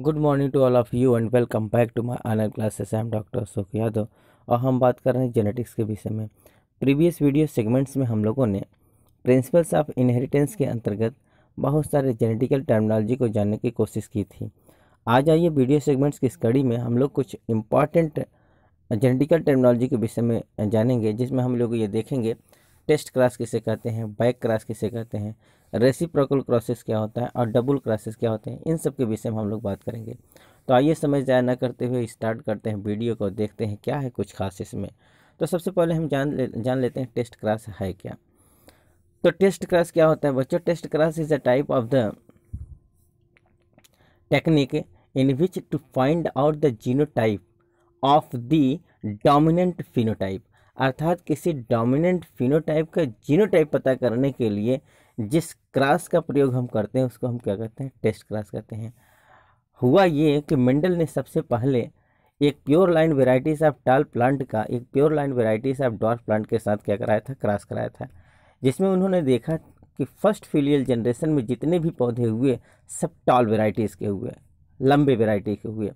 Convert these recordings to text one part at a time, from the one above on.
Good morning to all of you and welcome back to my honour classes I am doctor Ashok Yadav और हम बात कर रहे हैं जेनेटिक्स के विषय में प्रीवियस वीडियो सेगमेंट्स में हम लोगों ने प्रिंसिपल्स ऑफ इनहेरिटेंस के अंतर्गत बहुत सारे जेनेटिकल टर्मिनोलॉजी को जानने की कोशिश की थी आज आइए वीडियो सेगमेंट्स की स्टडी में हम लोग कुछ इंपॉर्टेंट जेनेटिकल टर्मिनोलॉजी के विषय में जानेंगे जिसमें हम लोग ये देखेंगे टेस्ट क्रॉस किसे कहते हैं बैक क्रॉस किसे कहते हैं रेसिप्रोकल क्रॉसेस क्या होता है और डबल क्रॉसेस क्या होते हैं इन सब के विषय में हम लोग बात करेंगे तो आइए समय ज़्यादा ना करते हुए स्टार्ट करते हैं वीडियो को देखते हैं क्या है कुछ खास इसमें तो सबसे पहले हम जान ले जान लेते हैं टेस्ट क्रॉस है क्या तो टेस्ट क्रॉस क्या होता है बच्चों test cross is a type of the technique in which to find out the genotype of the dominant phenotype अर्थात किसी डोमिनेंट फिनोटाइप का जीनोटाइप पता करने के लिए जिस क्रास का प्रयोग हम करते हैं उसको हम क्या कहते हैं टेस्ट क्रास कहते हैं हुआ ये कि मेंडल ने सबसे पहले एक pure line varieties of tall plant का एक pure line varieties of dwarf plant के साथ क्या कराया था क्रॉस कराया था जिसमें उन्होंने देखा कि फर्स्ट फिलियल जनरेशन में जितने भी पौधे हुए सब टॉल वेराइटीज़ के हुए लंबे वेराइटी के हुए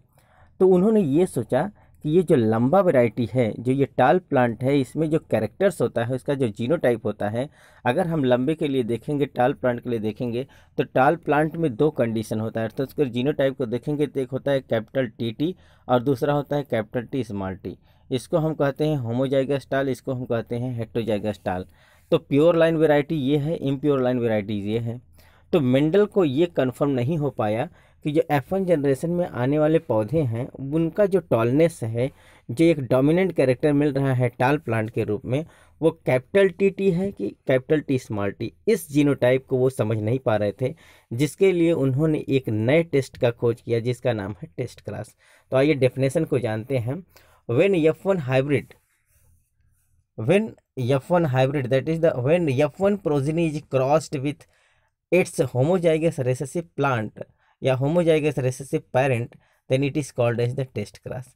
तो उन्होंने ये सोचा कि ये जो लंबा वैरायटी है जो ये टाल प्लांट है इसमें जो कैरेक्टर्स होता है उसका जो जीनोटाइप होता है अगर हम लंबे के लिए देखेंगे टाल प्लांट के लिए देखेंगे तो टाल प्लांट में दो कंडीशन होता है तो उसके जीनोटाइप को देखेंगे तो एक होता है कैपिटल टी टी और दूसरा होता है कैपिटल टी स्मॉल टी इसको हम कहते हैं होमोजाइगस टाल इसको हम कहते हैं हेक्टोजाइगस टाल तो प्योर लाइन वेराइटी ये है इम्प्योर लाइन वेराइटीज़ ये है तो मेंडल को ये कन्फर्म नहीं हो पाया कि जो एफ वन जनरेशन में आने वाले पौधे हैं उनका जो टॉलनेस है जो एक डोमिनेंट कैरेक्टर मिल रहा है टाल प्लांट के रूप में वो कैपिटल टी टी है कि कैपिटल टी स्मॉल टी इस जीनोटाइप को वो समझ नहीं पा रहे थे जिसके लिए उन्होंने एक नए टेस्ट का खोज किया जिसका नाम है टेस्ट क्लास तो आइए डेफिनेशन को जानते हैं when F one hybrid when F one hybrid that is the when F one progeny is crossed with its homozygous recessive plant या homozygous recessive parent then it is called as the test cross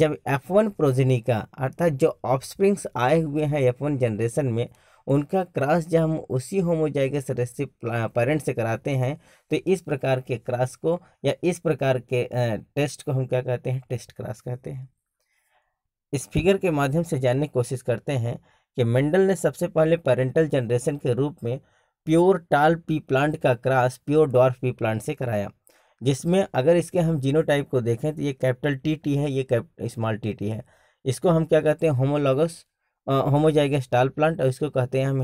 जब F one प्रोजेनिका अर्थात जो offsprings आए हुए हैं F one generation में उनका क्रास जब हम उसी होमोजाइगस रेसेसिव पेरेंट से कराते हैं तो इस प्रकार के क्रास को या इस प्रकार के टेस्ट को हम क्या कहते हैं टेस्ट क्रास कहते हैं इस फिगर के माध्यम से जानने की कोशिश करते हैं कि मेंडल ने सबसे पहले पेरेंटल जनरेशन के रूप में प्योर टाल पी प्लांट का cross pure dwarf pea plant से कराया जिसमें अगर इसके हम जीनो टाइप को देखें तो ये कैपिटल टी टी है ये स्मॉल टी टी है इसको हम क्या कहते हैं होमोलॉगस होमोजाइगस टाल प्लांट और इसको कहते हैं हम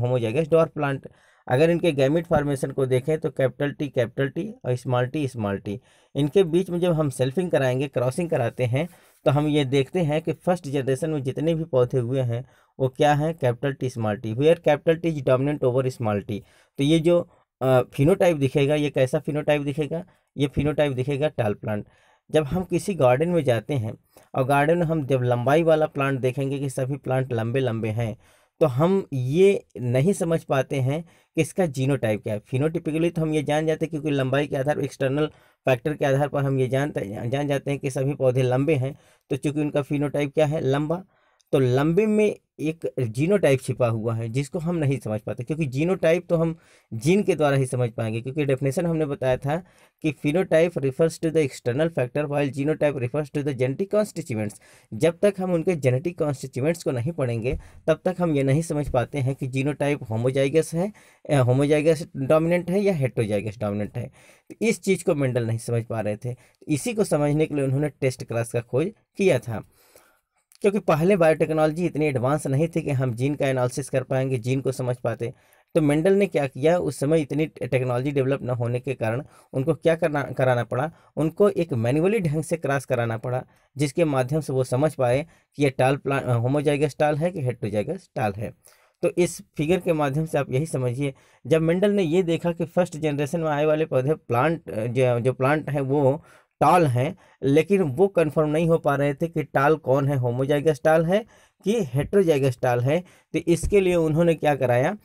होमोजाइगस डॉर प्लांट अगर इनके गैमिट फार्मेशन को देखें तो कैपिटल टी कैपिटल टी और स्मॉल टी स्मॉल टी इनके बीच में जब हम सेल्फिंग कराएंगे क्रॉसिंग कराते हैं तो हम ये देखते हैं कि फर्स्ट जनरेशन में जितने भी पौधे हुए हैं वो क्या है capital T small T where capital T is dominant over small T तो ये जो फिनोटाइप दिखेगा ये कैसा फिनोटाइप दिखेगा ये फिनोटाइप दिखेगा टाल प्लांट जब हम किसी गार्डन में जाते हैं और गार्डन में हम जब लंबाई वाला प्लांट देखेंगे कि सभी प्लांट लंबे लंबे हैं तो हम ये नहीं समझ पाते हैं कि इसका जीनोटाइप क्या है फिनोटिपिकली तो हम ये जान जाते हैं क्योंकि लंबाई के आधार पर एक्सटर्नल फैक्टर के आधार पर हम ये जानते जान जाते हैं कि सभी पौधे लंबे हैं तो चूँकि उनका फिनोटाइप क्या है लंबा तो लंबे में एक जीनोटाइप छिपा हुआ है जिसको हम नहीं समझ पाते क्योंकि जीनोटाइप तो हम जीन के द्वारा ही समझ पाएंगे क्योंकि डेफिनेशन हमने बताया था कि phenotype refers to the external factor while genotype refers to the genetic constituents जब तक हम उनके जेनेटिक कॉन्स्टिट्यूएंट्स को नहीं पढ़ेंगे तब तक हम ये नहीं समझ पाते हैं कि जीनोटाइप होमोजाइगस है होमोजाइगस डोमिनेंट है या हेट्रोजाइगस डोमिनेंट है तो इस चीज़ को मेंडल नहीं समझ पा रहे थे इसी को समझने के लिए उन्होंने टेस्ट क्लास का खोज किया था क्योंकि पहले बायोटेक्नोलॉजी इतनी एडवांस नहीं थी कि हम जीन का एनालिसिस कर पाएंगे जीन को समझ पाते तो मेंडल ने क्या किया उस समय इतनी टेक्नोलॉजी डेवलप न होने के कारण उनको क्या करना कराना पड़ा उनको एक मैनुअली ढंग से क्रॉस कराना पड़ा जिसके माध्यम से वो समझ पाए कि यह टाल प्लान होमोजाइगस टाल है कि हेट्रोजाइगस टाल है तो इस फिगर के माध्यम से आप यही समझिए जब मेंडल ने ये देखा कि फर्स्ट जनरेशन में आए वाले पौधे प्लांट जो, जो प्लांट हैं वो टाल हैं लेकिन वो कंफर्म नहीं हो पा रहे थे कि टाल कौन है होमोजाइगस टाल है कि हेट्रोजाइगस टाल है तो इसके लिए उन्होंने क्या कराया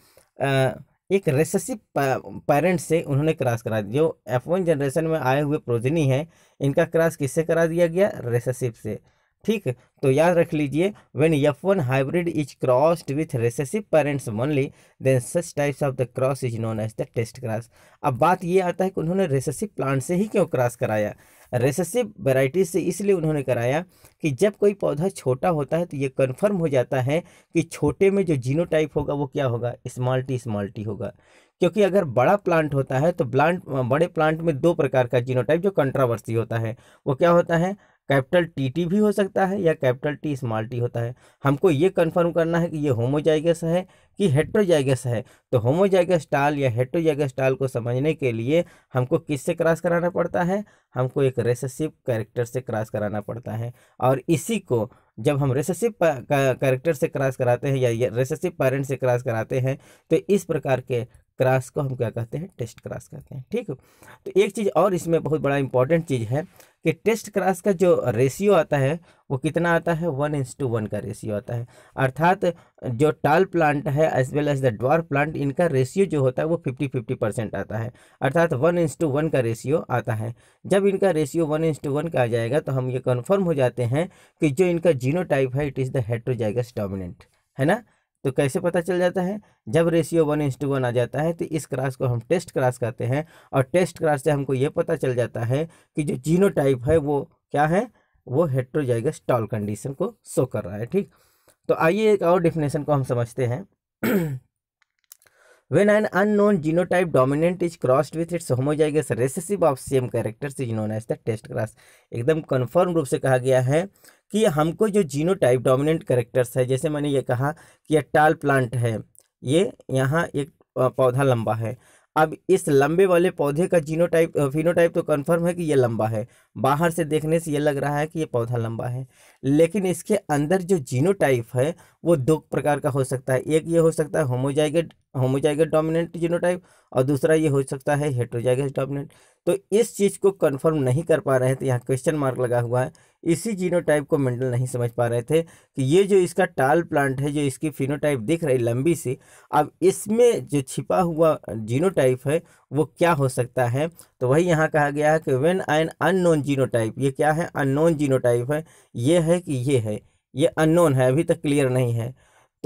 आ, एक रेसेसिव पेरेंट से उन्होंने क्रॉस करा दिया जो एफ वन जनरेशन में आए हुए प्रोजनी है इनका क्रॉस किससे करा दिया गया रेसेसिव से ठीक तो याद रख लीजिए when F one hybrid is crossed with recessive parents only then such types of the cross is known as the test cross अब बात ये आता है कि उन्होंने रेसेसिव प्लांट से ही क्यों क्रॉस कराया रेसेसिव वेराइटीज से इसलिए उन्होंने कराया कि जब कोई पौधा छोटा होता है तो ये कन्फर्म हो जाता है कि छोटे में जो जीनो टाइप होगा वो क्या होगा स्मॉल टी स्मॉल टी होगा क्योंकि अगर बड़ा प्लांट होता है तो प्लांट बड़े प्लांट में दो प्रकार का जीनो टाइप जो कंट्रावर्सी होता है वो क्या होता है कैपिटल टी टी भी हो सकता है या कैपिटल टी स्मॉल टी होता है हमको ये कंफर्म करना है कि ये होमोजाइगस है कि हेट्रोजाइगस है तो होमोजाइगस टाल या हेट्रोजाइगस टाल को समझने के लिए हमको किस से क्रॉस कराना पड़ता है हमको एक रेसेसिव कैरेक्टर से क्रॉस कराना पड़ता है और इसी को जब हम रेसेसिव कैरेक्टर से क्रॉस कराते हैं या रेसेसिव पेरेंट से क्रॉस कराते हैं तो इस प्रकार के क्रास को हम क्या कहते हैं टेस्ट क्रास कहते हैं ठीक तो एक चीज़ और इसमें बहुत बड़ा इंपॉर्टेंट चीज़ है कि टेस्ट क्रास का जो रेशियो आता है वो कितना आता है वन इंस टू वन का रेशियो आता है अर्थात जो टाल प्लांट है as well as the dwarf plant इनका रेशियो जो होता है वो फिफ्टी फिफ्टी परसेंट आता है अर्थात वन इंस टू वन का रेशियो आता है जब इनका ratio one is to one का आ जाएगा तो हम ये कन्फर्म हो जाते हैं कि जो इनका जीनो टाइप है it is the heterozygous dominant है ना तो कैसे पता चल जाता है जब ratio one is to one आ जाता है तो इस क्रास को हम टेस्ट क्रास कहते हैं और टेस्ट क्रास से हमको ये पता चल जाता है कि जो जीनो टाइप है वो क्या है वो हेट्रोजाइगस टॉल कंडीशन को शो कर रहा है ठीक तो आइए एक और डिफिनेशन को हम समझते हैं When an unknown genotype dominant is crossed with its homozygous recessive of same character is known as the test cross. एकदम कन्फर्म रूप से कहा गया है कि हमको जो जीनोटाइप डोमिनेंट करेक्टर्स है जैसे मैंने ये कहा कि यह टाल प्लांट है ये यहाँ एक पौधा लंबा है अब इस लंबे वाले पौधे का जीनोटाइप फिनोटाइप तो कन्फर्म है कि यह लंबा है बाहर से देखने से यह लग रहा है कि यह पौधा लंबा है लेकिन इसके अंदर जो जीनोटाइप है वो दो प्रकार का हो सकता है एक ये हो सकता है होमोजाइगेट होमोजाइगस डोमिनेंट जीनोटाइप और दूसरा ये हो सकता है हेट्रोजाइगस डोमिनेंट तो इस चीज़ को कंफर्म नहीं कर पा रहे थे यहाँ क्वेश्चन मार्क लगा हुआ है इसी जीनोटाइप को मेंडल नहीं समझ पा रहे थे कि ये जो इसका टाल प्लांट है जो इसकी फिनोटाइप दिख रही लंबी सी अब इसमें जो छिपा हुआ जीनोटाइप है वो क्या हो सकता है तो वही यहाँ कहा गया है कि वेन एन अननोन जीनोटाइप ये क्या है अननोन जीनोटाइप है ये है कि ये है ये अननोन है अभी तक क्लियर नहीं है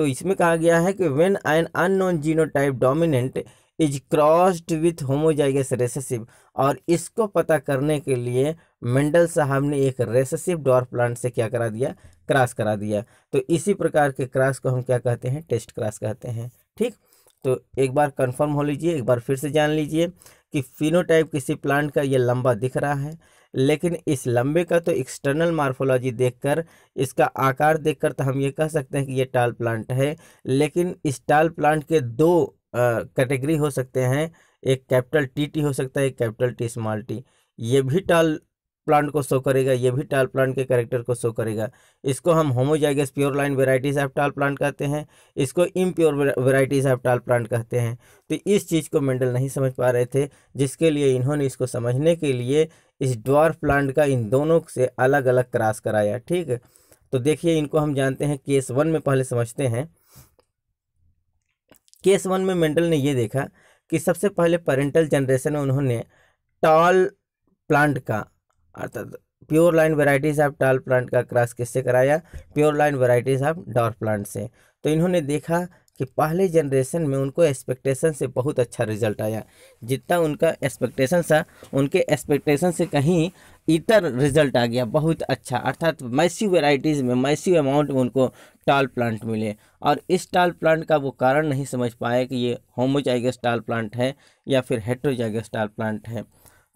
तो इसमें कहा गया है कि when an unknown genotype dominant is crossed with homozygous recessive और इसको पता करने के लिए मेंडल साहब ने एक रेसेसिव डॉर प्लांट से क्या करा दिया क्रॉस करा दिया तो इसी प्रकार के क्रॉस को हम क्या कहते हैं टेस्ट क्रॉस कहते हैं ठीक तो एक बार कंफर्म हो लीजिए एक बार फिर से जान लीजिए कि फिनोटाइप किसी प्लांट का ये लंबा दिख रहा है लेकिन इस लंबे का तो एक्सटर्नल मार्फोलॉजी देखकर इसका आकार देखकर तो हम ये कह सकते हैं कि ये टाल प्लांट है लेकिन इस टाल प्लांट के दो कैटेगरी हो सकते हैं एक कैपिटल टी टी हो सकता है एक कैपिटल टी स्मॉल टी ये भी टाल प्लांट को शो करेगा ये भी टाल प्लांट के करेक्टर को शो करेगा इसको हम homozygous pure line varieties of tall plant कहते हैं इसको impure varieties of tall plant कहते हैं तो इस चीज़ को मेंडल नहीं समझ पा रहे थे जिसके लिए इन्होंने इसको समझने के लिए इस डॉर्फ प्लांट का इन दोनों से अलग अलग क्रॉस कराया ठीक है तो देखिए इनको हम जानते हैं केस वन में पहले समझते हैं केस वन में मेंडल ने यह देखा कि सबसे पहले पेरेंटल जनरेशन में उन्होंने टॉल प्लांट का अर्थात pure line varieties of tall plant का क्रॉस किससे कराया pure line varieties of dwarf plant से तो इन्होंने देखा कि पहले जनरेशन में उनको एक्सपेक्टेशन से बहुत अच्छा रिजल्ट आया जितना उनका एक्सपेक्टेशन था उनके एक्सपेक्टेशन से कहीं इतर रिजल्ट आ गया बहुत अच्छा अर्थात मैसी वेराइटीज़ में मैसी अमाउंट में उनको टाल प्लांट मिले और इस टाल प्लांट का वो कारण नहीं समझ पाए कि ये होमोजाइगस टाल प्लांट है या फिर हेट्रोजाइगस टाल प्लांट है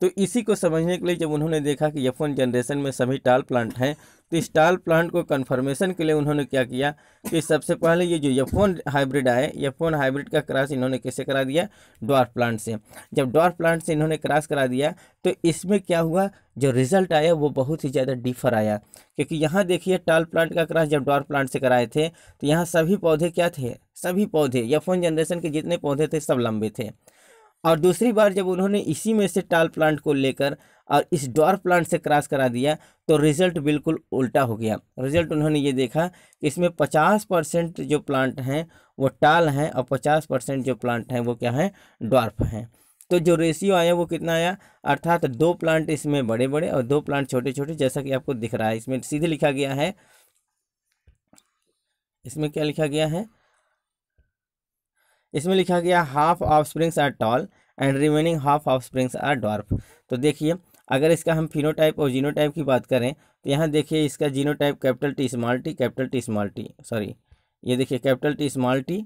तो इसी को समझने के लिए जब उन्होंने देखा कि यफोन जनरेशन में सभी टाल प्लांट हैं तो इस टाल प्लांट को कन्फर्मेशन के लिए उन्होंने क्या किया कि सबसे पहले ये जो यफोन हाइब्रिड आए यफोन हाइब्रिड का क्रास इन्होंने कैसे करा दिया डॉर्फ प्लांट से जब डॉर्फ प्लांट से इन्होंने क्रास करा दिया तो इसमें क्या हुआ जो रिजल्ट आया वो बहुत ही ज़्यादा डिफर आया क्योंकि यहाँ देखिए टाल प्लांट का क्रास जब डॉर्फ प्लांट से कराए थे तो यहाँ सभी पौधे क्या थे सभी पौधे यफोन जनरेशन के जितने पौधे थे सब लंबे थे और दूसरी बार जब उन्होंने इसी में से टाल प्लांट को लेकर और इस डॉर प्लांट से क्रॉस करा दिया तो रिज़ल्ट बिल्कुल उल्टा हो गया रिज़ल्ट उन्होंने ये देखा कि इसमें पचास परसेंट जो प्लांट हैं वो टाल हैं और पचास परसेंट जो प्लांट हैं वो क्या हैं डॉर्फ हैं तो जो रेशियो आया वो कितना आया अर्थात दो प्लांट इसमें बड़े बड़े और दो प्लांट छोटे छोटे जैसा कि आपको दिख रहा है इसमें सीधे लिखा गया है इसमें क्या लिखा गया है इसमें लिखा गया half offsprings are tall and remaining half offsprings are dwarf तो देखिए अगर इसका हम फिनोटाइप और जीनोटाइप की बात करें तो यहाँ देखिए इसका genotype capital T small T capital T small T sorry ये देखिए कैपिटल टी स्मॉल टी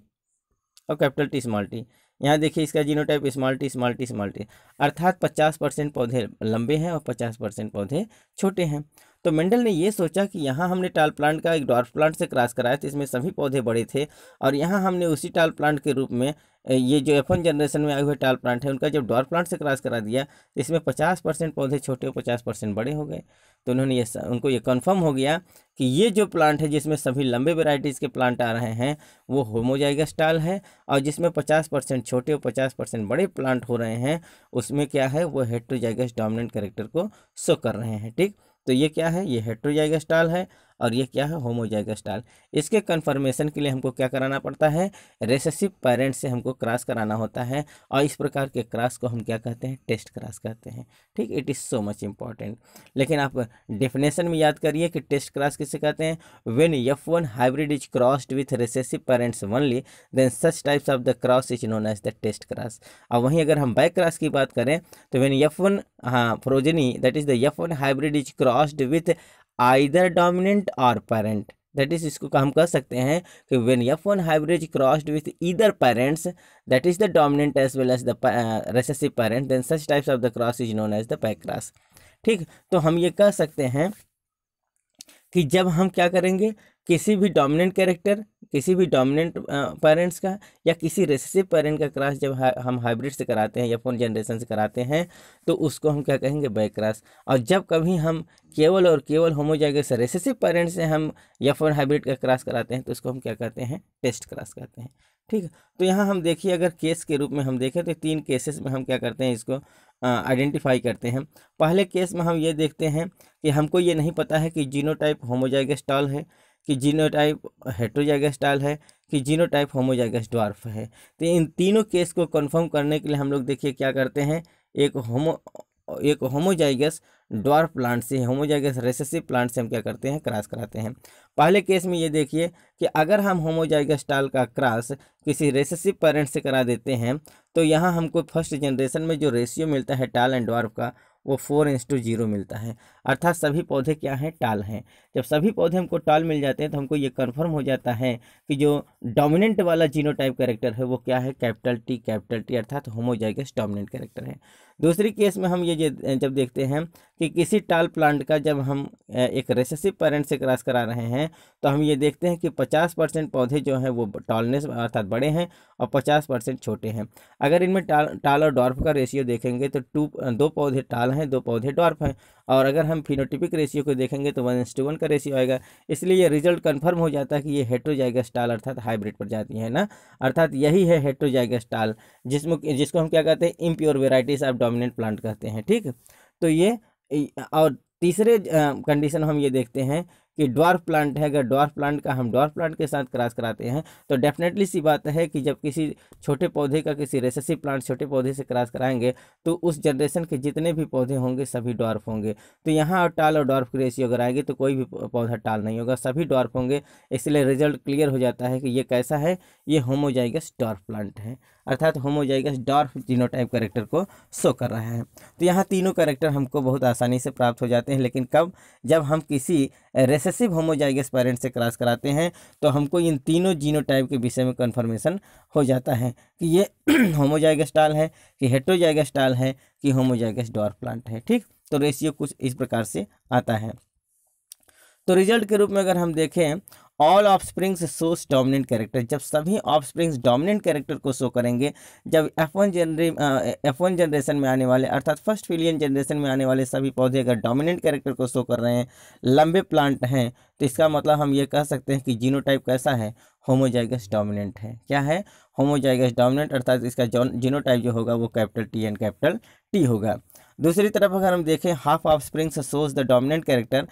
और कैपिटल टी स्मॉल टी यहाँ देखिए इसका genotype small T small T small T अर्थात पचास परसेंट पौधे लंबे हैं और पचास परसेंट पौधे छोटे हैं तो मेंडल ने ये सोचा कि यहाँ हमने टाल प्लांट का एक डॉर्फ प्लांट से क्रॉस कराया तो इसमें सभी पौधे बड़े थे और यहाँ हमने उसी टाल प्लांट के रूप में ये जो एफ जनरेशन में आए हुए टाल प्लांट है उनका जब डॉर प्लांट से क्रॉस करा दिया तो इसमें पचास परसेंट पौधे छोटे और पचास परसेंट बड़े हो गए तो उन्होंने ये उनको ये कन्फर्म हो गया कि ये जो प्लांट है जिसमें सभी लंबे वेराइटीज़ के प्लांट आ रहे हैं वो होमोजाइगस टाल है और जिसमें पचास परसेंट छोटे और पचास परसेंट बड़े प्लांट हो रहे हैं उसमें क्या है वो हेट्रोजाइगस डोमिनेंट करेक्टर को शो कर रहे हैं ठीक तो ये क्या है ये हेट्रोजाइगस्टाल है और ये क्या है होमोजाइगस स्टाइल इसके कन्फर्मेशन के लिए हमको क्या कराना पड़ता है रेसेसिव पेरेंट से हमको क्रॉस कराना होता है और इस प्रकार के क्रॉस को हम क्या कहते हैं टेस्ट क्रॉस कहते हैं ठीक it is so much important लेकिन आप डेफिनेशन में याद करिए कि टेस्ट क्रॉस किसे कहते हैं when F one hybrid is crossed with recessive parents only then such types of the cross is known as the test cross और वहीं अगर हम बैक क्रॉस की बात करें तो वेन यफ वन हाँ progeny that is the F one hybrid is crossed with either dominant और पेरेंट दैट इज इसको हम कह सकते हैं कि when F one hybrid crossed with either parents that is the dominant as well as the recessive parent then such types of the cross is known as the cross ठीक तो हम ये कह सकते हैं कि जब हम क्या करेंगे किसी भी डोमिनेंट कैरेक्टर किसी भी डोमिनेंट पेरेंट्स का या किसी रेसिसिव पेरेंट का क्रॉस जब हम हाइब्रिड से कराते हैं या फोन जनरेशन से कराते हैं तो उसको हम क्या कहेंगे बैक क्रॉस और जब कभी हम केवल और केवल होमोजाइगस रेसिसिव पेरेंट से हम या फोन हाइब्रिड का क्रॉस कराते हैं तो उसको हम क्या कहते हैं टेस्ट क्रॉस कहते हैं ठीक है तो यहाँ हम देखिए अगर केस के रूप में हम देखें तो तीन केसेस में हम क्या करते हैं इसको आइडेंटिफाई करते हैं पहले केस में हम ये देखते हैं कि हमको ये नहीं पता है कि जीनोटाइप होमोजाइगस टॉल है कि जीनोटाइप हेट्रोजाइगस स्टाइल है कि जीनोटाइप होमोजाइगस ड्वार्फ है तो इन तीनों केस को कंफर्म करने के लिए हम लोग देखिए क्या करते हैं एक होमो एक होमोजाइगस ड्वार्फ प्लांट से होमोजाइगस रेसेसिव प्लांट से हम क्या करते हैं क्रास कराते हैं पहले केस में ये देखिए कि अगर हम होमोजाइगस स्टाल का क्रास किसी रेसेसिव पेरेंट से करा देते हैं तो यहाँ हमको फर्स्ट जनरेशन में जो रेशियो मिलता है टाल एंड ड्वार्फ का वो फोर इंस टू जीरो मिलता है अर्थात सभी पौधे क्या हैं टाल हैं जब सभी पौधे हमको टाल मिल जाते हैं तो हमको ये कन्फर्म हो जाता है कि जो डोमिनेंट वाला जीनो टाइप कैरेक्टर है वो क्या है कैपिटल टी कैपिटल टी अर्थात होमोजाइगस डोमिनेंट कैरेक्टर है दूसरी केस में हम ये जब देखते हैं कि किसी टाल प्लांट का जब हम एक रेसेसिव पेरेंट से क्रॉस करा रहे हैं तो हम ये देखते हैं कि 50 परसेंट पौधे जो हैं वो टॉलनेस अर्थात बड़े हैं और 50 परसेंट छोटे हैं अगर इनमें टाल टाल और डॉर्फ का रेशियो देखेंगे तो टू दो पौधे टाल हैं दो पौधे डॉर्फ हैं और अगर हम फिनोटिपिक रेशियो को देखेंगे तो वन टू वन का रेशियो आएगा इसलिए ये रिजल्ट कन्फर्म हो जाता है कि ये हेट्रोजाइगस टाल अर्थात हाइब्रिड पर जाती है ना अर्थात यही है हेट्रोजाइगस टाल जिसमें जिसको हम क्या कहते हैं impure varieties of dominant plant कहते हैं ठीक तो ये और तीसरे कंडीशन हम ये देखते हैं कि डॉर्फ प्लांट है अगर डॉर्फ प्लांट का हम डॉर्फ प्लांट के साथ क्रॉस कराते हैं तो डेफिनेटली सी बात है कि जब किसी छोटे पौधे का किसी रेसेसिव प्लांट छोटे पौधे से क्रॉस कराएंगे तो उस जनरेशन के जितने भी पौधे होंगे सभी डॉर्फ होंगे तो यहाँ और टाल और डॉर्फ की रेशियो अगर आएगी तो कोई भी पौधा टाल नहीं होगा सभी डॉर्फ होंगे इसलिए रिजल्ट क्लियर हो जाता है कि ये कैसा है ये होमोजाइगस डॉर्फ प्लांट है अर्थात होमोजाइगस डॉर्फ जीनोटाइप करेक्टर को शो कर रहा है तो यहाँ तीनों करेक्टर हमको बहुत आसानी से प्राप्त हो जाते हैं लेकिन कब जब हम किसी रेसेसिव होमोजाइगस पेरेंट से क्रॉस कराते हैं तो हमको इन तीनों जीनो टाइप के विषय में कन्फर्मेशन हो जाता है कि ये होमोजाइगस टाल है कि हेट्रोजाइगस टाल है कि होमोजाइगस डॉर प्लांट है ठीक तो रेशियो कुछ इस प्रकार से आता है तो रिजल्ट के रूप में अगर हम देखें all offsprings shows dominant character जब सभी ऑफ स्प्रिंग्स डोमिनेंट कैरेक्टर को शो करेंगे जब F one generation F one generation में आने वाले अर्थात फर्स्ट फिलियन जनरेशन में आने वाले सभी पौधे अगर डोमिनेंट कैरेक्टर को शो कर रहे हैं लंबे प्लांट हैं तो इसका मतलब हम ये कह सकते हैं कि जीनोटाइप कैसा है होमोजाइगस डोमिनेंट है क्या है होमोजाइगस डोमिनेंट अर्थात इसका जीनोटाइप जो होगा वो capital T and capital T होगा दूसरी तरफ अगर हम देखें half offsprings shows the dominant character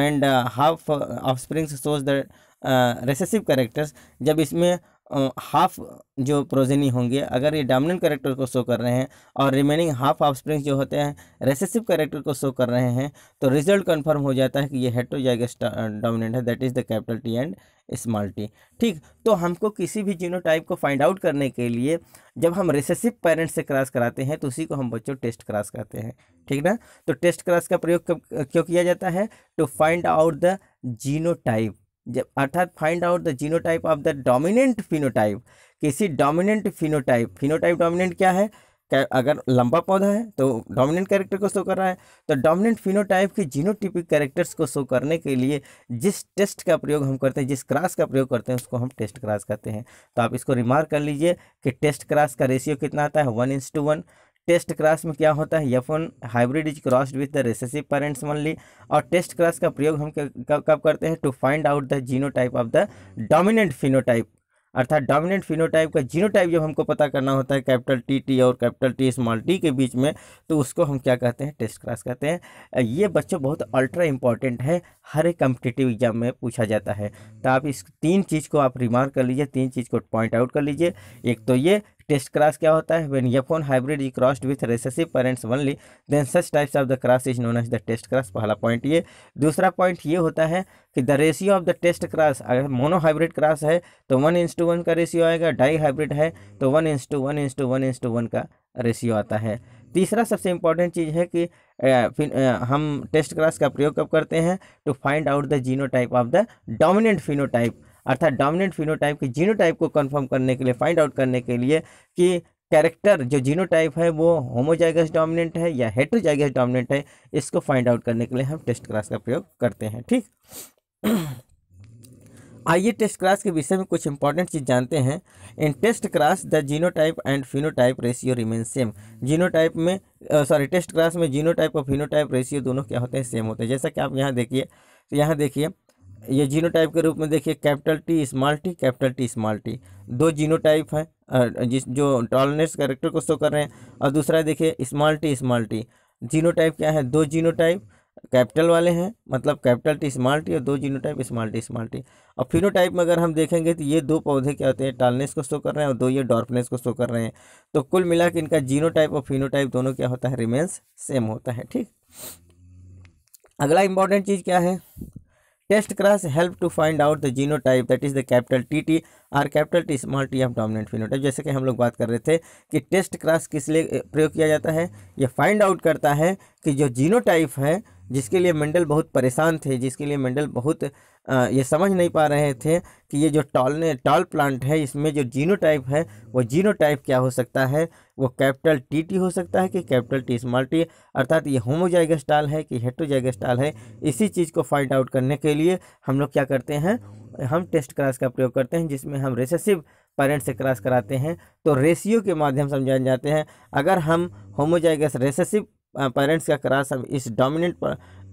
and half offsprings shows the recessive characters जब इसमें हाफ जो प्रोजेनी होंगे अगर ये डोमिनेंट करेक्टर को शो कर रहे हैं और रिमेनिंग हाफ ऑफ स्प्रिंग्स जो होते हैं रेसेसिव करेक्टर को शो कर रहे हैं तो रिजल्ट कंफर्म हो जाता है कि ये हेट्रोजाइगस डोमिनेंट है that is the capital T and small T ठीक तो हमको किसी भी टाइप को फाइंड आउट करने के लिए जब हम रेसेसिव पेरेंट्स से क्रॉस कराते हैं तो उसी को हम बच्चों टेस्ट क्रॉस करते हैं ठीक ना तो टेस्ट क्रॉस का प्रयोग क्यों किया जाता है to find out the type जब अर्थात find out the genotype of the dominant phenotype किसी डोमिनेंट फिनोटाइप फिनोटाइप डोमिनेंट क्या है अगर लंबा पौधा है तो डोमिनेंट कैरेक्टर को शो कर रहा है तो डोमिनेंट फिनोटाइप के जीनोटिपिक कैरेक्टर्स को शो करने के लिए जिस टेस्ट का प्रयोग हम करते हैं जिस क्रास का प्रयोग करते हैं उसको हम टेस्ट क्रास कहते हैं तो आप इसको रिमार्क कर लीजिए कि टेस्ट क्रास का रेशियो कितना आता है one is to one test cross में क्या होता है F one hybrid is crossed with the recessive parents only और टेस्ट क्रॉस का प्रयोग हम कब करते हैं to find out the genotype of the dominant phenotype अर्थात डोमिनेंट फिनोटाइप का जीनोटाइप जब हमको पता करना होता है कैपिटल टी टी और कैपिटल टी स्मॉल टी के बीच में तो उसको हम क्या कहते हैं टेस्ट क्रॉस कहते हैं ये बच्चों बहुत अल्ट्रा इंपॉर्टेंट है हर एक कम्पिटिटिव एग्जाम में पूछा जाता है तो आप इस तीन चीज़ को आप रिमार्क कर लीजिए तीन चीज़ को पॉइंट आउट कर लीजिए एक तो ये टेस्ट क्रास क्या होता है when F one hybrid is crossed with recessive parents only then such types of the cross is known as the test cross पहला पॉइंट ये दूसरा पॉइंट ये होता है कि the ratio of the test cross अगर मोनो हाइब्रिड क्रास है तो वन इंस टू वन का रेशियो आएगा डाई हाइब्रिड है तो one is to one is to one is to one का रेशियो आता है तीसरा सबसे इंपॉर्टेंट चीज़ है कि फिर हम टेस्ट क्रास का प्रयोग कब करते हैं to find out the genotype of the dominant phenotype अर्थात डोमिनेंट फिनोटाइप के जीनोटाइप को कन्फर्म करने के लिए फाइंड आउट करने के लिए कि कैरेक्टर जो जीनोटाइप है वो होमोजाइगस डोमिनेंट है या हेट्रोजाइगस डोमिनेंट है इसको फाइंड आउट करने के लिए हम टेस्ट क्लास का प्रयोग करते हैं ठीक आइए टेस्ट क्लास के विषय में कुछ इंपॉर्टेंट चीज़ जानते हैं in test cross the genotype and phenotype ratio remain same genotype में सॉरी टेस्ट क्लास में जीनोटाइप और फिनोटाइप रेशियो दोनों क्या होते हैं सेम होते हैं जैसा कि आप यहाँ देखिए तो यहाँ देखिए ये जीनो टाइप के रूप में देखिए capital T small T capital T small T दो जीनो टाइप हैं जिस जो टॉलनेस कैरेक्टर को शो कर रहे हैं और दूसरा देखिए small T small T genotype क्या है दो जीनो टाइप कैपिटल वाले हैं मतलब कैपिटल टी स्मॉल टी और दो genotype small T small T और फिनो टाइप में अगर हम देखेंगे तो ये दो पौधे क्या होते हैं टालनेस को शो कर रहे हैं और दो ये डॉर्फनेस को शो कर रहे हैं तो कुल मिला के इनका जीनो टाइप और फिनो टाइप दोनों क्या होता है रिमेन्स सेम होता है ठीक अगला इंपॉर्टेंट चीज़ क्या है test cross help to find out the genotype that is the capital T T or capital T small T of dominant phenotype जैसे कि हम लोग बात कर रहे थे कि टेस्ट क्रास किस लिए प्रयोग किया जाता है ये फाइंड आउट करता है कि जो टाइप है जिसके लिए मंडल बहुत परेशान थे जिसके लिए मंडल बहुत ये समझ नहीं पा रहे थे कि ये जो टॉल ने टॉल प्लांट है इसमें जो जीनो टाइप है वो जीनो टाइप क्या हो सकता है वो कैपिटल टी टी हो सकता है कि कैपिटल टी स्मॉल टी अर्थात ये होमोजाइगस्टाल है कि हेट्रोजाइगस है इसी चीज़ को फाइंड आउट करने के लिए हम लोग क्या करते हैं हम टेस्ट क्रास का प्रयोग करते हैं जिसमें हम रेसेसिव पेरेंट से क्रास कराते हैं तो रेशियो के माध्यम से हम जान जाते हैं अगर हम होमोजाइगस रेसेसिव पेरेंट्स का करा सब इस डोमिनेंट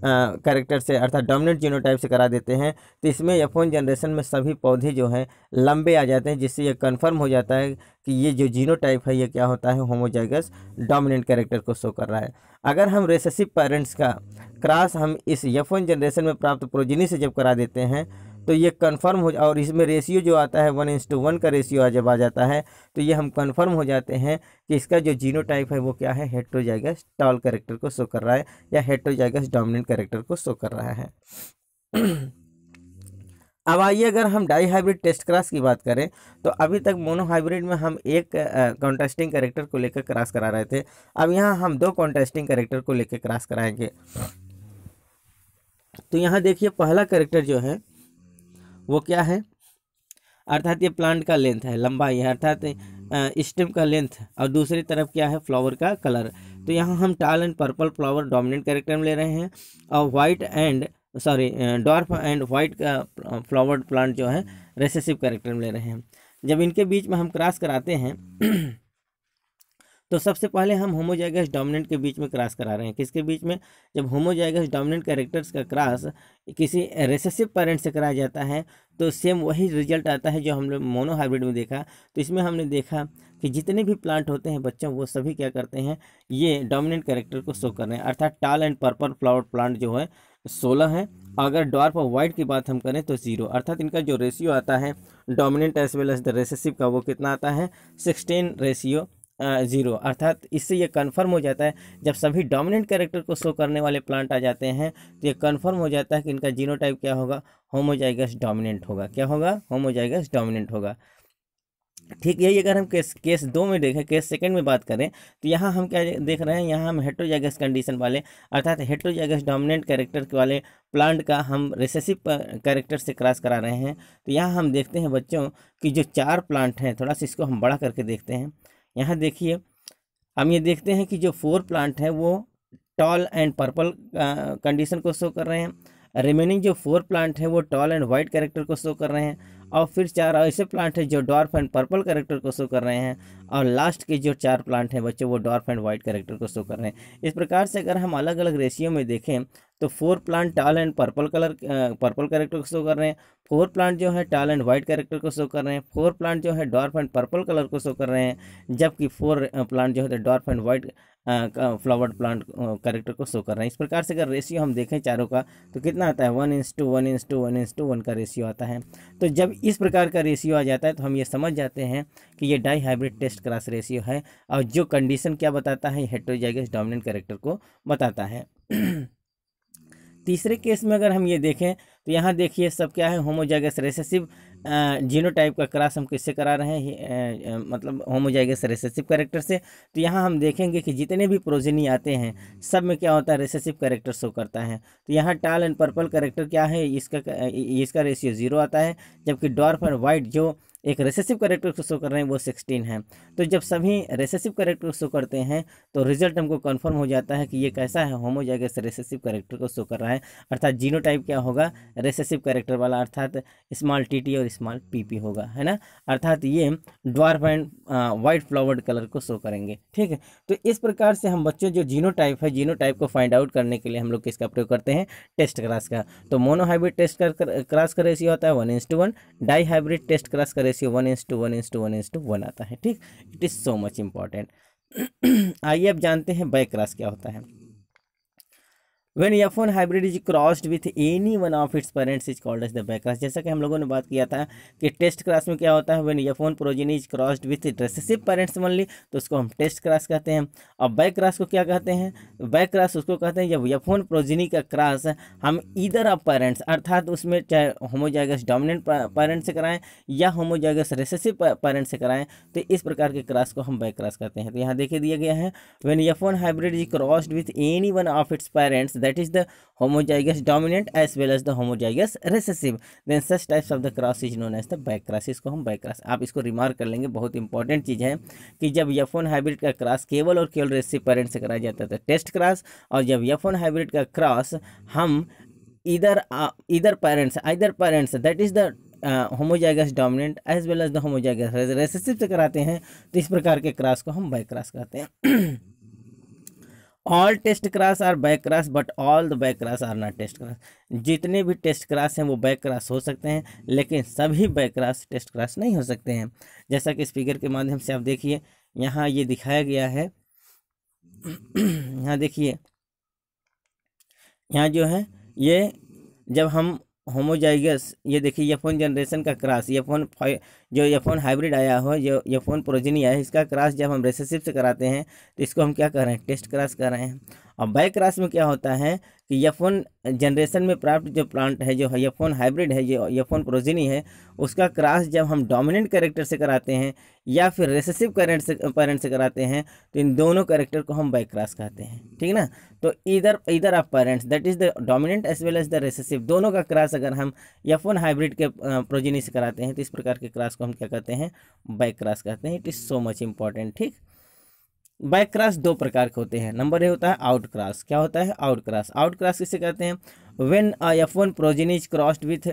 कैरेक्टर से अर्थात डोमिनेंट जीनोटाइप से करा देते हैं तो इसमें यफोन जनरेशन में सभी पौधे जो हैं लंबे आ जाते हैं जिससे यह कंफर्म हो जाता है कि ये जो जीनोटाइप है ये क्या होता है होमोजाइगस डोमिनेंट कैरेक्टर को शो कर रहा है अगर हम रेसेसिव पेरेंट्स का क्रास हम इस यफोन जनरेशन में प्राप्त प्रोजिनी से जब करा देते हैं तो ये कंफर्म हो और इसमें रेशियो जो आता है वन इंस टू वन का रेशियो जब आ जाता है तो ये हम कंफर्म हो जाते हैं कि इसका जो जीनो टाइप है वो क्या है हेट्रोजाइगस टॉल करेक्टर को शो कर रहा है या हेट्रोजाइगस डोमिनेंट करेक्टर को शो कर रहा है अब आइए अगर हम डाई हाइब्रिड टेस्ट क्रास की बात करें तो अभी तक मोनो हाइब्रिड में हम एक कॉन्टेस्टिंग करेक्टर को लेकर क्रास करा रहे थे अब यहाँ हम दो कॉन्टेस्टिंग करेक्टर को लेकर क्रास कराएंगे तो यहाँ देखिए पहला करेक्टर जो है वो क्या है अर्थात ये प्लांट का लेंथ है लंबाई है अर्थात स्टेम हम्म। का लेंथ और दूसरी तरफ क्या है फ्लावर का कलर तो यहाँ हम tall and purple flower dominant character में ले रहे हैं और white and sorry dwarf and white का फ्लावर्ड प्लांट जो है रेसेसिव कैरेक्टर में ले रहे हैं जब इनके बीच में हम क्रॉस कराते हैं तो सबसे पहले हम होमोजाइगस डोमिनेंट के बीच में क्रॉस करा रहे हैं किसके बीच में जब होमोजाइगस डोमिनेंट कैरेक्टर्स का क्रॉस किसी रेसेसिव पेरेंट से कराया जाता है तो सेम वही रिजल्ट आता है जो हमने मोनोहाइब्रिड में देखा तो इसमें हमने देखा कि जितने भी प्लांट होते हैं बच्चों वो सभी क्या करते हैं ये डोमिनेंट कैरेक्टर को शो कर रहे हैं अर्थात टाल एंड पर्पल फ्लावर प्लांट जो है सोलह है अगर डॉर्फ और वाइट की बात हम करें तो ज़ीरो अर्थात इनका जो रेशियो आता है dominant as well as the recessive का वो कितना आता है सिक्सटीन रेशियो ज़ीरो अर्थात इससे ये कन्फर्म हो जाता है जब सभी डोमिनेंट कैरेक्टर को शो करने वाले प्लांट आ जाते हैं तो ये कन्फर्म हो जाता है कि इनका जीनो टाइप क्या होगा होमोजाइगस डोमिनेंट होगा क्या होगा होमोजाइगस डोमिनेंट होगा ठीक यही अगर हम केस केस दो में देखें केस सेकंड में बात करें तो यहाँ हम क्या देख रहे हैं यहाँ हम हेट्रोजैगस कंडीशन वाले अर्थात हेट्रोजाइगस डोमिनेंट कैरेक्टर वाले प्लांट का हम रेसेसिव कैरेक्टर से क्रॉस करा रहे हैं तो यहाँ हम देखते हैं बच्चों कि जो चार प्लांट हैं थोड़ा सा इसको हम बड़ा करके देखते हैं यहाँ देखिए हम ये देखते हैं कि जो फोर प्लांट हैं वो टॉल एंड पर्पल कंडीशन को शो कर रहे हैं रिमेनिंग जो फोर प्लांट हैं वो टॉल एंड वाइट कैरेक्टर को शो कर रहे हैं और फिर चार ऐसे प्लांट हैं जो डॉर्फ एंड पर्पल करेक्टर को शो कर रहे हैं और लास्ट के जो चार प्लांट हैं बच्चों वो डॉर्फ एंड वाइट करेक्टर को शो कर रहे हैं इस प्रकार से अगर हम अलग अलग रेशियो में देखें तो four plant tall and purple colour purple character को शो कर रहे हैं फोर प्लांट जो है टाल एंड वाइट कैरेक्टर को शो कर रहे हैं फोर प्लांट जो है डॉर्फ एंड पर्पल कलर को शो कर रहे हैं जबकि फोर प्लांट जो है dwarf and white flower plant character को शो कर रहे हैं इस प्रकार से अगर रेशियो हम देखें चारों का तो कितना आता है one is to one is to one is to one का रेशियो आता है तो जब इस प्रकार का रेशियो आ जाता है तो हम ये समझ जाते हैं कि ये dihybrid test cross ratio है और जो कंडीशन क्या बताता है हेट्रोजाइगस डोमिनेंट करेक्टर को बताता है तीसरे केस में अगर हम ये देखें तो यहाँ देखिए सब क्या है होमोजाइगस रेसेसिव जीनोटाइप का क्रास हम किससे करा रहे हैं मतलब होमोजाइगस रेसेसिव करेक्टर से तो यहाँ हम देखेंगे कि जितने भी प्रोजेनी आते हैं सब में क्या होता है रेसेसिव करेक्टर शो करता है तो यहाँ टाल एंड पर्पल करेक्टर क्या है इसका इसका रेशियो ज़ीरो आता है जबकि डॉर्फ एंड वाइट जो एक रेसेसिव करेक्टर को शो कर रहे हैं वो सिक्सटीन है तो जब सभी रेसेसिव करेक्टर को शो करते हैं तो रिजल्ट हमको कन्फर्म हो जाता है कि ये कैसा है होमोजाइगस रेसेसिव करेक्टर को शो कर रहा है अर्थात जीनो टाइप क्या होगा रेसेसिव करेक्टर वाला अर्थात स्मॉल टी टी और स्मॉल पी पी होगा है ना अर्थात ये dwarf and white flowered colour को शो करेंगे ठीक है तो इस प्रकार से हम बच्चों जो जीनो टाइप है जीनो टाइप को फाइंड आउट करने के लिए हम लोग किसका प्रयोग करते हैं टेस्ट क्रास का तो मोनोहाइब्रिड टेस्ट कर, कर, होता है one is to one dihybrid test cross करे ratio one is to one is to one is to one आता है ठीक it is so much important आइए अब जानते हैं बाई क्रॉस क्या होता है when F one hybrid is crossed with any one of its parents is called as the backcross जैसा कि हम लोगों ने बात किया था कि टेस्ट क्रास में क्या होता है when F one progeny is crossed with recessive parents only तो उसको हम टेस्ट क्रास कहते हैं और बैक क्रास को क्या कहते हैं बैक क्रास उसको कहते हैं जब वन प्रोजिनी का क्रास हम इधर ऑफ पेरेंट्स अर्थात उसमें चाहे होमोजाइगस डोमिनेंट पेरेंट से कराएं या होमोजाइगस रेसेसिव पेरेंट से कराएं तो इस प्रकार के क्रास को हम बैक क्रास कहते हैं तो यहाँ देखे दिया गया है when one hybrid is crossed with any one of its parents that is the homozygous dominant as well as the homozygous recessive then such types of the cross is known as the back इसको हम back आप इसको remark कर लेंगे बहुत important चीज़ है कि जब यफोन हाइब्रिड का क्रॉस केवल और केवल रेसिव पेरेंट से कराया जाता था टेस्ट क्रॉस और जब यफोन हाइब्रिड का क्रॉस हम इधर इधर पेरेंट्स इधर parents that is the homozygous dominant as well as the homozygous recessive से कराते हैं तो इस प्रकार के क्रास को हम बाई क्रॉस कहते हैं all test cross are back cross but all the back cross are not test cross जितने भी टेस्ट क्रास हैं वो बैक क्रास हो सकते हैं लेकिन सभी बैक क्रास टेस्ट क्रास नहीं हो सकते हैं जैसा कि स्पीकर के माध्यम से आप देखिए यहाँ ये दिखाया गया है यहाँ देखिए यहाँ जो है ये जब हम होमोजाइगस ये देखिए ये फोन जनरेशन का क्रास ये फोन जो ये फोन हाइब्रिड आया हो जो ये फोन प्रोजेनी आया है इसका क्रास जब हम रेसेसिव से कराते हैं तो इसको हम क्या कर रहे हैं टेस्ट क्रास कर रहे हैं और बाइक क्रास में क्या होता है कि यफोन जनरेशन में प्राप्त जो प्लांट है जो यफोन हाइब्रिड है जो यफोन प्रोजिनी है उसका क्रास जब हम डोमिनेंट करेक्टर से कराते हैं या फिर रेसेसिव करेंट से पेरेंट से कराते हैं तो इन दोनों करेक्टर को हम बाइक क्रास कहते हैं ठीक ना तो इधर इधर of parents that is the dominant as well as the recessive दोनों का क्रास अगर हम यफोन हाइब्रिड के प्रोजिनी से कराते हैं तो इस प्रकार के क्रास को हम क्या कहते हैं बाइक क्रास कहते हैं it is so much important ठीक बैक क्रॉस दो प्रकार के होते हैं नंबर ए होता है आउट क्रॉस क्या होता है आउट क्रॉस आउट क्रॉस किसे कहते हैं when F one progeny is crossed with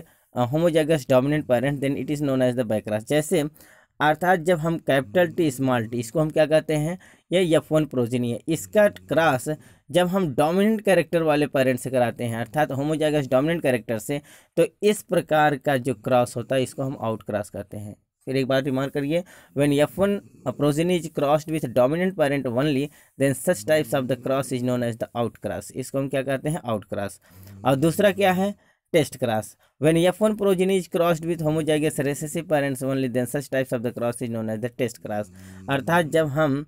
homozygous dominant parent then it is known as the back cross जैसे अर्थात जब हम कैपिटल टी स्मॉल टी इसको हम क्या कहते हैं ये एफ वन प्रोजिनी है इसका क्रॉस जब हम डोमिनेंट कैरेक्टर वाले पेरेंट से कराते हैं अर्थात होमोजागस डोमिनेंट कैरेक्टर से तो इस प्रकार का जो क्रॉस होता है इसको हम आउट क्रॉस कहते हैं फिर एक बार रिमार्क करिए when F one progeny is crossed with dominant parent only then such types of the cross is known as the out cross इसको हम क्या कहते हैं आउट क्रॉस और दूसरा क्या है test cross when F one progeny is crossed with homozygous recessive parents only then such types of the cross is known as the test cross अर्थात जब हम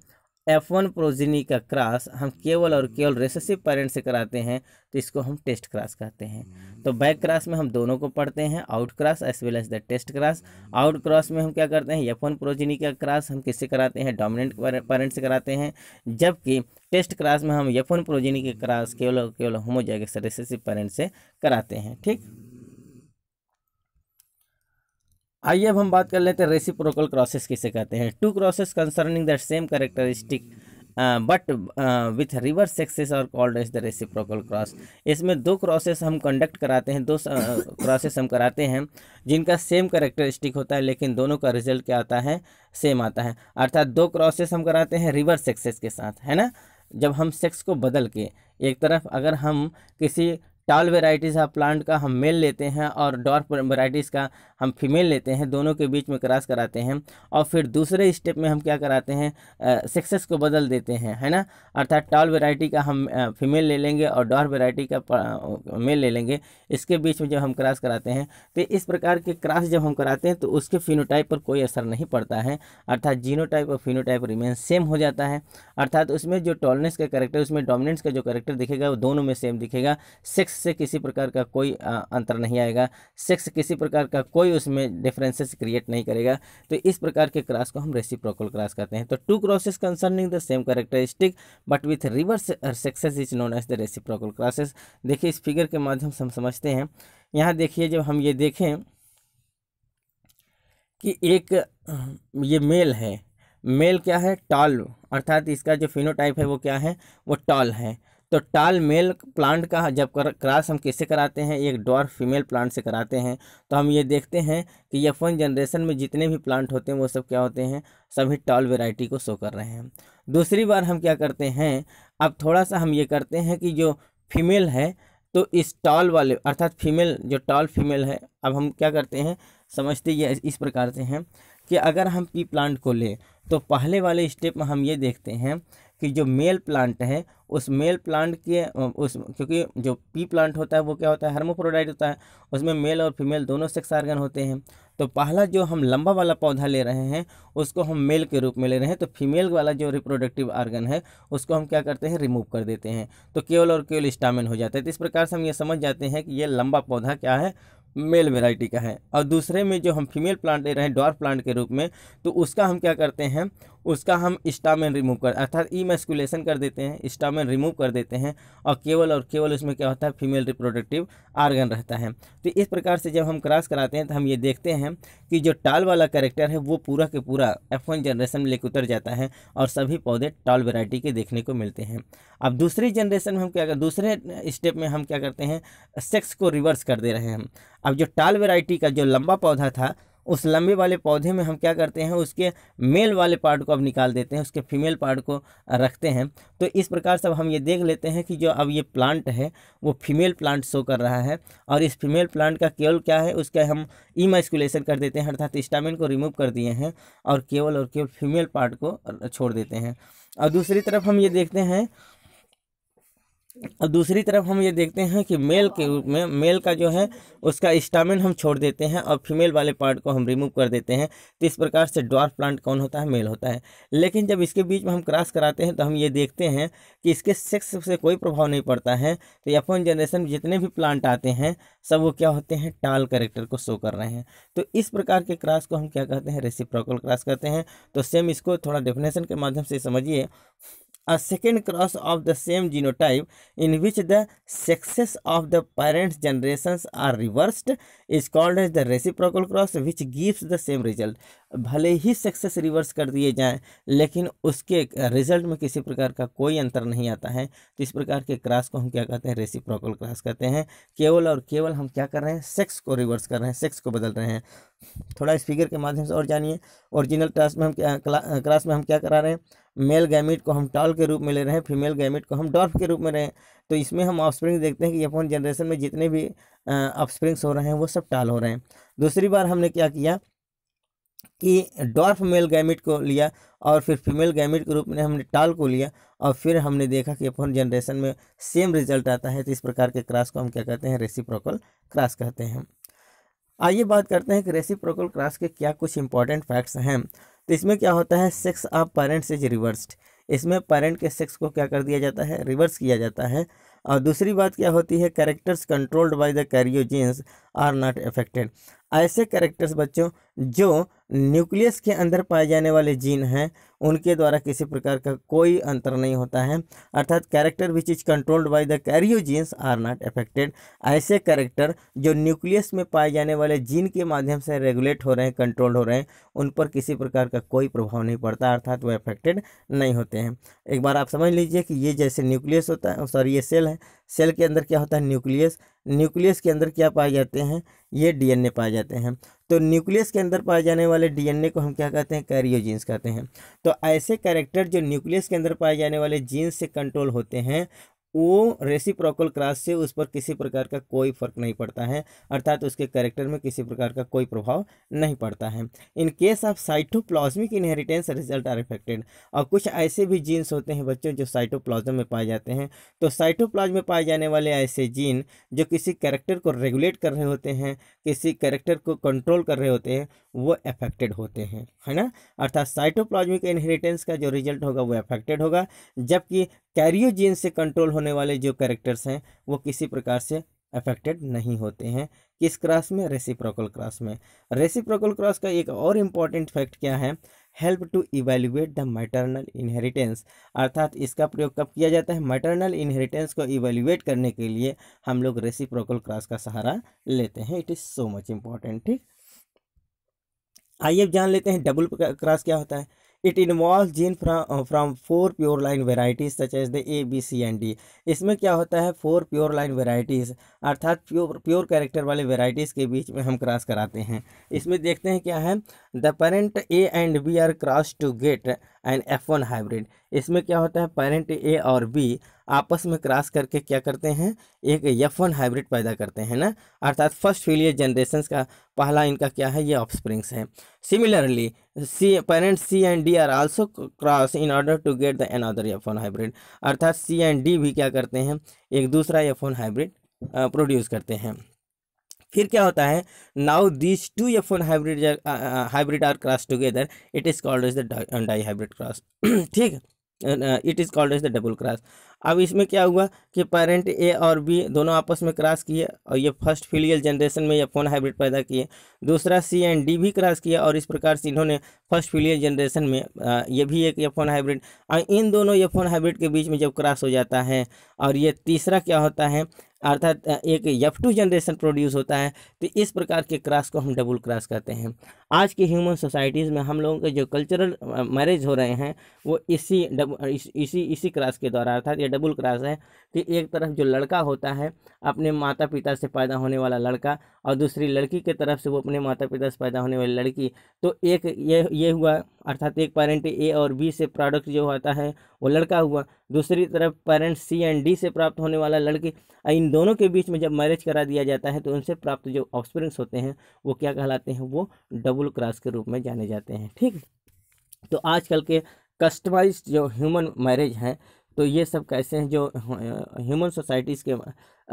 एफ वन प्रोजिनी का क्रॉस हम केवल और केवल रेसेसिव पेरेंट से कराते हैं तो इसको हम टेस्ट क्रास कहते हैं हम्म। तो बैक क्रास में हम दोनों को पढ़ते हैं out cross as well as the test cross hmm. Out cross में हम क्या करते हैं यफोन प्रोजिनी का क्रास हम किससे कराते हैं डोमिनेंट पेरेंट से कराते हैं जबकि टेस्ट क्रास में हम यफोन प्रोजिनी के क्रास केवल केवल होमोजैगिक रिसेसिव पेरेंट से कराते हैं ठीक आइए अब हम बात कर लेते हैं रेसिप्रोकल क्रॉसेस किसे कहते हैं two crosses concerning the same characteristic but with reverse sexes are called as the reciprocal cross इसमें दो क्रॉसेस हम कंडक्ट कराते हैं दो क्रॉसेस हम कराते हैं जिनका सेम करेक्टरिस्टिक होता है लेकिन दोनों का रिजल्ट क्या आता है सेम आता है अर्थात दो क्रॉसेस हम कराते हैं रिवर्स सेक्सेस के साथ है ना जब हम सेक्स को बदल के एक तरफ अगर हम किसी टॉल वेराइटीज़ ऑफ हाँ, प्लांट का हम मेल लेते हैं और डॉर्फ वेराइटीज़ का हम फीमेल लेते हैं दोनों के बीच में क्रॉस कराते हैं और फिर दूसरे स्टेप में हम क्या कराते हैं सेक्सेस को बदल देते हैं है ना अर्थात टॉल वेराइटी का हम फीमेल ले लेंगे और डॉर्फ वेराइटी का मेल ले लेंगे इसके बीच में जब हम क्रॉस कराते हैं तो इस प्रकार के क्रॉस जब हम कराते हैं तो उसके फिनोटाइप पर कोई असर नहीं पड़ता है अर्थात टाइप और फिनोटाइप रिमेन सेम हो जाता है अर्थात उसमें जो टॉलनेस का करेक्टर उसमें डोमिनेंस का जो करेक्टर दिखेगा वो दोनों में सेम दिखेगा सेक्स से किसी प्रकार का कोई अंतर नहीं आएगा सेक्स किसी प्रकार का कोई उसमें डिफरेंसेस क्रिएट नहीं करेगा तो इस प्रकार के क्रॉस को हम रेसिप्रोकल क्रॉस कहते हैं तो two crosses concerning the same characteristic but with reverse sexes is known as the reciprocal crosses देखिए इस फिगर के माध्यम से हम समझते हैं यहाँ देखिए जब हम ये देखें कि एक ये मेल है मेल क्या है टॉल अर्थात इसका जो फिनोटाइप है वो क्या है वो टॉल है तो टाल मेल प्लांट का जब कर क्रास हम किससे कराते हैं एक डॉर फीमेल प्लांट से कराते हैं तो हम ये देखते हैं कि यह वन जनरेशन में जितने भी प्लांट होते हैं वो सब क्या होते हैं सभी टॉल वेराइटी को शो कर रहे हैं दूसरी बार हम क्या करते हैं अब थोड़ा सा हम ये करते हैं कि जो फीमेल है तो इस टॉल वाले अर्थात फीमेल जो टॉल फीमेल है अब हम क्या करते हैं समझते ये इस प्रकार से हैं कि अगर हम पी प्लांट को लें तो पहले वाले स्टेप में हम ये देखते हैं कि जो मेल प्लांट है उस मेल प्लांट के उस क्योंकि जो पी प्लांट होता है वो क्या होता है हर्मोप्रोडाइट होता है उसमें मेल और फीमेल दोनों सेक्स आर्गन होते हैं तो पहला जो हम लंबा वाला पौधा ले रहे हैं उसको हम मेल के रूप में ले रहे हैं तो फीमेल वाला जो रिप्रोडक्टिव आर्गन है उसको हम क्या करते हैं रिमूव कर देते हैं तो केवल और केवल स्टामिन हो जाता है तो इस प्रकार से हम ये समझ जाते हैं कि ये लंबा पौधा क्या है मेल वेराइटी का है और दूसरे में जो हम फीमेल प्लांट ले रहे हैं डॉर्फ प्लांट के रूप में तो उसका हम क्या करते हैं उसका हम स्टामिन रिमूव कर अर्थात ई मेस्कुलेशन कर देते हैं स्टामिन रिमूव कर देते हैं और केवल और केवल उसमें क्या होता है फीमेल रिप्रोडक्टिव आर्गन रहता है तो इस प्रकार से जब हम क्रॉस कराते हैं तो हम ये देखते हैं कि जो टाल वाला करेक्टर है वो पूरा के पूरा एफ जनरेशन में लेकर उतर जाता है और सभी पौधे टाल वेराइटी के देखने को मिलते हैं अब दूसरी जनरेशन में हम क्या कर दूसरे स्टेप में हम क्या करते हैं सेक्स को रिवर्स कर दे रहे हैं अब जो टाल वेराइटी का जो लंबा पौधा था उस लंबे वाले पौधे में हम क्या करते हैं उसके मेल वाले पार्ट को अब निकाल देते हैं उसके फीमेल पार्ट को रखते हैं तो इस प्रकार से अब हम ये देख लेते हैं कि जो अब ये प्लांट है वो फीमेल प्लांट शो कर रहा है और इस फीमेल प्लांट का केवल क्या है उसका हम ई माइस्कुलेशन कर देते हैं अर्थात स्टामिन को रिमूव कर दिए हैं और केवल और केवल फीमेल पार्ट को छोड़ देते हैं और दूसरी तरफ हम ये देखते हैं अब दूसरी तरफ हम ये देखते हैं कि मेल के रूप में मेल का जो है उसका स्टामिन हम छोड़ देते हैं और फीमेल वाले पार्ट को हम रिमूव कर देते हैं तो इस प्रकार से डॉर्फ प्लांट कौन होता है मेल होता है लेकिन जब इसके बीच में हम क्रॉस कराते हैं तो हम ये देखते हैं कि इसके सेक्स से कोई प्रभाव नहीं पड़ता है तो अपन जनरेशन जितने भी प्लांट आते हैं सब वो क्या होते हैं टाल करेक्टर को शो कर रहे हैं तो इस प्रकार के क्रास को हम क्या कहते हैं रेसिप्रोकल क्रास कहते हैं तो सेम इसको थोड़ा डेफिनेशन के माध्यम से समझिए a second cross of the same genotype in which the sexes of the parent generations are reversed is called as the reciprocal cross which gives the same result भले ही सेक्सेस रिवर्स कर दिए जाएं लेकिन उसके रिजल्ट में किसी प्रकार का कोई अंतर नहीं आता है तो इस प्रकार के क्रास को हम क्या कहते हैं रेसिप्रोकल क्रॉस कहते हैं केवल और केवल हम क्या कर रहे हैं सेक्स को रिवर्स कर रहे हैं सेक्स को बदल रहे हैं थोड़ा इस फिगर के माध्यम से और जानिए ओरिजिनल क्रास में हम क्या क्रास में हम क्या करा रहे हैं मेल गैमिट को हम टॉल के रूप में ले रहे हैं फीमेल गैमिट को हम डॉल्फ के रूप में रहे हैं तो इसमें हम ऑफस्प्रिंग देखते हैं कि यपोन जनरेशन में जितने भी ऑफस्प्रिंग्स हो रहे हैं वो सब टॉल हो रहे हैं दूसरी बार हमने क्या किया कि डॉल्फ मेल गैमिट को लिया और फिर फीमेल गैमिट के रूप में हमने टाल को लिया और फिर हमने देखा कि अपन जनरेशन में सेम रिजल्ट आता है तो इस प्रकार के क्रास को हम क्या कहते हैं रेसिप्रोकल क्रास कहते हैं आइए बात करते हैं कि रेसिप्रोकल क्रास के क्या कुछ इंपॉर्टेंट फैक्ट्स हैं तो इसमें क्या होता है sex of parents is reversed इसमें पेरेंट के सेक्स को क्या कर दिया जाता है रिवर्स किया जाता है और दूसरी बात क्या होती है characters controlled by the karyogenes are not affected ऐसे कैरेक्टर्स बच्चों जो न्यूक्लियस के अंदर पाए जाने वाले जीन हैं उनके द्वारा किसी प्रकार का कोई अंतर नहीं होता है अर्थात character which is controlled by the karyo genes are not affected ऐसे कैरेक्टर जो न्यूक्लियस में पाए जाने वाले जीन के माध्यम से रेगुलेट हो रहे हैं कंट्रोल्ड हो रहे हैं उन पर किसी प्रकार का कोई प्रभाव नहीं पड़ता अर्थात वह अफेक्टेड नहीं होते हैं एक बार आप समझ लीजिए कि ये जैसे न्यूक्लियस होता है सॉरी ये सेल है सेल के अंदर क्या होता है न्यूक्लियस न्यूक्लियस के अंदर क्या पाए जाते हैं ये डीएनए पाए जाते हैं तो न्यूक्लियस के अंदर पाए जाने वाले डीएनए को हम क्या कहते हैं जीन्स कहते हैं तो ऐसे कैरेक्टर जो न्यूक्लियस के अंदर पाए जाने वाले जीन्स से कंट्रोल होते हैं वो रेसिप्रोकल क्रास से उस पर किसी प्रकार का कोई फर्क नहीं पड़ता है अर्थात उसके करेक्टर में किसी प्रकार का कोई प्रभाव नहीं पड़ता है in case of cytoplasmic inheritance result are affected और कुछ ऐसे भी जीन्स होते हैं बच्चों जो साइटोप्लाज्म में पाए जाते हैं तो साइटोप्लाज्म में पाए जाने वाले ऐसे जीन जो किसी कैरेक्टर को रेगुलेट कर रहे होते हैं किसी कैरेक्टर को कंट्रोल कर रहे होते हैं वो अफेक्टेड होते हैं है ना अर्थात साइटोप्लाज्मिक इनहेरिटेंस का जो रिजल्ट होगा वो अफेक्टेड होगा जबकि कैरियो से कंट्रोल होने होने वाले जो कैरेक्टर्स हैं वो किसी प्रकार से अफेक्टेड नहीं होते हैं किस क्रॉस में रेसिप्रोकल क्रॉस में रेसिप्रोकल क्रॉस का एक और इम्पॉर्टेंट फैक्ट क्या है help to evaluate the maternal inheritance अर्थात इसका प्रयोग कब किया जाता है मैटरनल इन्हेरिटेंस को इवेल्युएट करने के लिए हम लोग रेसिप्रोकल क्रॉस का सहारा लेते हैं it is so much important ठीक आइए अब जान लेते हैं डबल क्रॉस क्या होता है it involve gene from four pure line varieties such as the A B C and D इसमें क्या होता है फोर प्योर लाइन वेराइटीज़ अर्थात प्योर प्योर कैरेक्टर वाले वेराइटीज़ के बीच में हम क्रॉस कराते हैं इसमें देखते हैं क्या है the parent A and B are cross to get an F one hybrid इसमें क्या होता है पेरेंट ए और बी आपस में क्रॉस करके क्या करते हैं एक एफ वन हाइब्रिड पैदा करते हैं ना अर्थात फर्स्ट फेलियर जनरेशन का पहला इनका क्या है ये ऑफ स्प्रिंग्स है similarly C parent C and D are also cross in order to get the another F one hybrid अर्थात सी एंड डी भी क्या करते हैं एक दूसरा एफ वन हाइब्रिड प्रोड्यूस करते हैं फिर क्या होता है now this two F one hybrid hybrid are cross together it is called is the dihybrid cross ठीक it is called is the double cross अब इसमें क्या हुआ कि पेरेंट ए और बी दोनों आपस में क्रॉस किए और ये फर्स्ट फीलियल जनरेशन में ये फोन हाइब्रिड पैदा किए दूसरा सी एंड डी भी क्रॉस किया और इस प्रकार से इन्होंने फर्स्ट फीलियल जनरेशन में ये भी एक ये फोन हाइब्रिड और इन दोनों ये फोन हाइब्रिड के बीच में जब क्रॉस हो जाता है और ये तीसरा क्या होता है अर्थात एक यफ टू जनरेशन प्रोड्यूस होता है तो इस प्रकार के क्रास को हम डबल क्रास कहते हैं आज के ह्यूमन सोसाइटीज़ में हम लोगों के जो कल्चरल मैरिज हो रहे हैं वो इसी डब इस, इसी इसी क्रास के द्वारा अर्थात ये डबल क्रास है कि एक तरफ जो लड़का होता है अपने माता पिता से पैदा होने वाला लड़का और दूसरी लड़की के तरफ से वो अपने माता पिता से पैदा होने वाली लड़की तो एक ये ये हुआ अर्थात एक पेरेंट ए और बी से प्रोडक्ट जो होता है वो लड़का हुआ दूसरी तरफ पेरेंट सी एंड डी से प्राप्त होने वाला लड़की इन दोनों के बीच में जब मैरिज करा दिया जाता है तो उनसे प्राप्त जो ऑक्सपीरियंस होते हैं वो क्या कहलाते हैं वो डबल क्रॉस के रूप में जाने जाते हैं ठीक तो आजकल के कस्टमाइज जो ह्यूमन मैरिज हैं तो ये सब कैसे हैं जो ह्यूमन सोसाइटीज़ के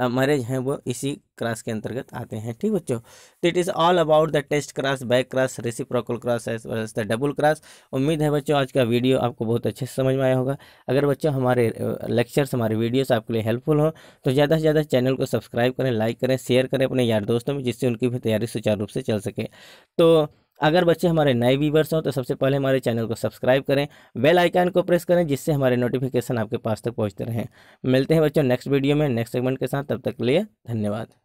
मरेज हैं वो इसी क्रास के अंतर्गत आते हैं ठीक बच्चों तो it is all about the test cross back cross reciprocal cross as well as the double cross उम्मीद है बच्चों आज का वीडियो आपको बहुत अच्छे से समझ में आया होगा अगर बच्चों हमारे लेक्चर्स हमारे वीडियोस आपके लिए हेल्पफुल हो तो ज़्यादा से ज़्यादा चैनल को सब्सक्राइब करें लाइक करें शेयर करें अपने यार दोस्तों में जिससे उनकी भी तैयारी सुचारू रूप से चल सके तो अगर बच्चे हमारे नए व्यूवर्स हों तो सबसे पहले हमारे चैनल को सब्सक्राइब करें बेल आइकन को प्रेस करें जिससे हमारे नोटिफिकेशन आपके पास तक पहुँचते रहें मिलते हैं बच्चों नेक्स्ट वीडियो में नेक्स्ट सेगमेंट के साथ तब तक के लिए धन्यवाद